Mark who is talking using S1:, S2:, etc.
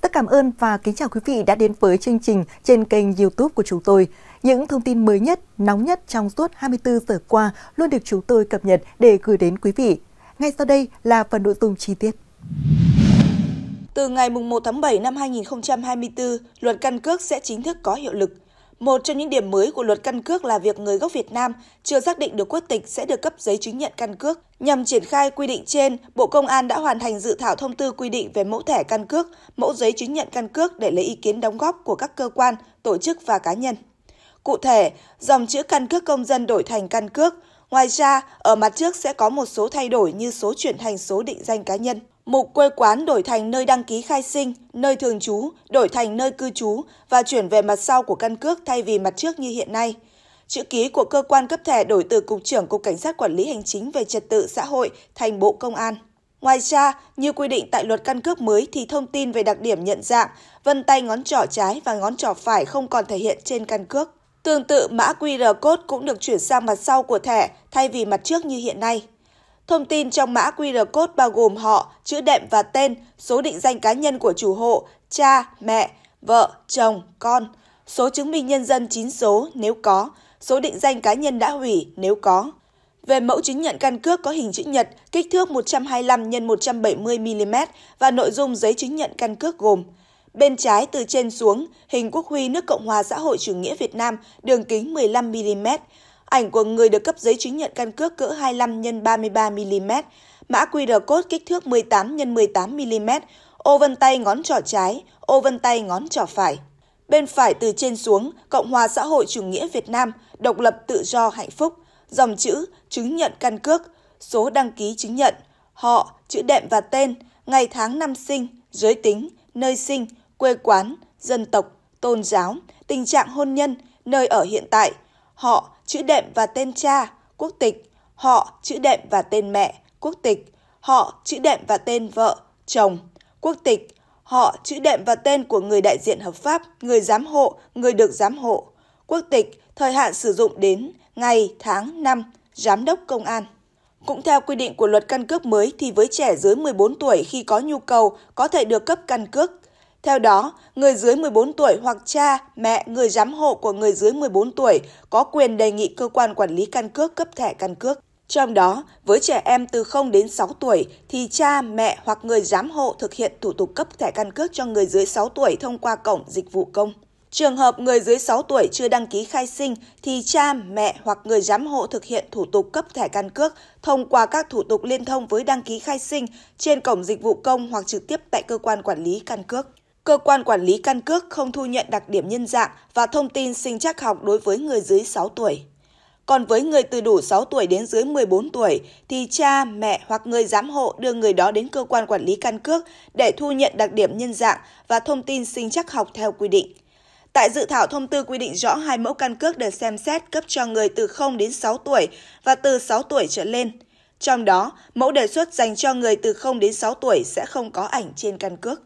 S1: tất cảm ơn và kính chào quý vị đã đến với chương trình trên kênh YouTube của chúng tôi. Những thông tin mới nhất, nóng nhất trong suốt 24 giờ qua luôn được chúng tôi cập nhật để gửi đến quý vị. Ngay sau đây là phần nội dung chi tiết. Từ ngày 1 tháng 7 năm 2024, luật căn cước sẽ chính thức có hiệu lực. Một trong những điểm mới của luật căn cước là việc người gốc Việt Nam chưa xác định được quốc tịch sẽ được cấp giấy chứng nhận căn cước. Nhằm triển khai quy định trên, Bộ Công an đã hoàn thành dự thảo thông tư quy định về mẫu thẻ căn cước, mẫu giấy chứng nhận căn cước để lấy ý kiến đóng góp của các cơ quan, tổ chức và cá nhân. Cụ thể, dòng chữ căn cước công dân đổi thành căn cước. Ngoài ra, ở mặt trước sẽ có một số thay đổi như số chuyển thành số định danh cá nhân. Mục quê quán đổi thành nơi đăng ký khai sinh, nơi thường trú, đổi thành nơi cư trú và chuyển về mặt sau của căn cước thay vì mặt trước như hiện nay. Chữ ký của cơ quan cấp thẻ đổi từ Cục trưởng Cục Cảnh sát Quản lý Hành chính về Trật tự xã hội thành Bộ Công an. Ngoài ra, như quy định tại luật căn cước mới thì thông tin về đặc điểm nhận dạng, vân tay ngón trỏ trái và ngón trỏ phải không còn thể hiện trên căn cước. Tương tự, mã QR code cũng được chuyển sang mặt sau của thẻ thay vì mặt trước như hiện nay. Thông tin trong mã QR code bao gồm họ, chữ đệm và tên, số định danh cá nhân của chủ hộ, cha, mẹ, vợ, chồng, con, số chứng minh nhân dân 9 số nếu có, số định danh cá nhân đã hủy nếu có. Về mẫu chứng nhận căn cước có hình chữ nhật, kích thước 125 x 170 mm và nội dung giấy chứng nhận căn cước gồm: bên trái từ trên xuống, hình quốc huy nước Cộng hòa xã hội chủ nghĩa Việt Nam, đường kính 15 mm, Ảnh của người được cấp giấy chứng nhận căn cước cỡ 25 x 33 mm, mã QR code kích thước 18 x 18 mm, ô vân tay ngón trỏ trái, ô vân tay ngón trỏ phải. Bên phải từ trên xuống, Cộng hòa xã hội chủ nghĩa Việt Nam, độc lập tự do hạnh phúc, dòng chữ, chứng nhận căn cước, số đăng ký chứng nhận, họ, chữ đệm và tên, ngày tháng năm sinh, giới tính, nơi sinh, quê quán, dân tộc, tôn giáo, tình trạng hôn nhân, nơi ở hiện tại, họ, chữ đệm và tên cha, quốc tịch, họ, chữ đệm và tên mẹ, quốc tịch, họ, chữ đệm và tên vợ, chồng, quốc tịch, họ, chữ đệm và tên của người đại diện hợp pháp, người giám hộ, người được giám hộ, quốc tịch, thời hạn sử dụng đến ngày, tháng, năm, giám đốc công an. Cũng theo quy định của luật căn cước mới thì với trẻ dưới 14 tuổi khi có nhu cầu có thể được cấp căn cước theo đó, người dưới 14 tuổi hoặc cha, mẹ, người giám hộ của người dưới 14 tuổi có quyền đề nghị cơ quan quản lý căn cước cấp thẻ căn cước. Trong đó, với trẻ em từ 0 đến 6 tuổi thì cha, mẹ hoặc người giám hộ thực hiện thủ tục cấp thẻ căn cước cho người dưới 6 tuổi thông qua cổng dịch vụ công. Trường hợp người dưới 6 tuổi chưa đăng ký khai sinh thì cha, mẹ hoặc người giám hộ thực hiện thủ tục cấp thẻ căn cước thông qua các thủ tục liên thông với đăng ký khai sinh trên cổng dịch vụ công hoặc trực tiếp tại cơ quan quản lý căn cước. Cơ quan quản lý căn cước không thu nhận đặc điểm nhân dạng và thông tin sinh chắc học đối với người dưới 6 tuổi. Còn với người từ đủ 6 tuổi đến dưới 14 tuổi thì cha, mẹ hoặc người giám hộ đưa người đó đến cơ quan quản lý căn cước để thu nhận đặc điểm nhân dạng và thông tin sinh chắc học theo quy định. Tại dự thảo thông tư quy định rõ hai mẫu căn cước được xem xét cấp cho người từ 0 đến 6 tuổi và từ 6 tuổi trở lên. Trong đó, mẫu đề xuất dành cho người từ 0 đến 6 tuổi sẽ không có ảnh trên căn cước.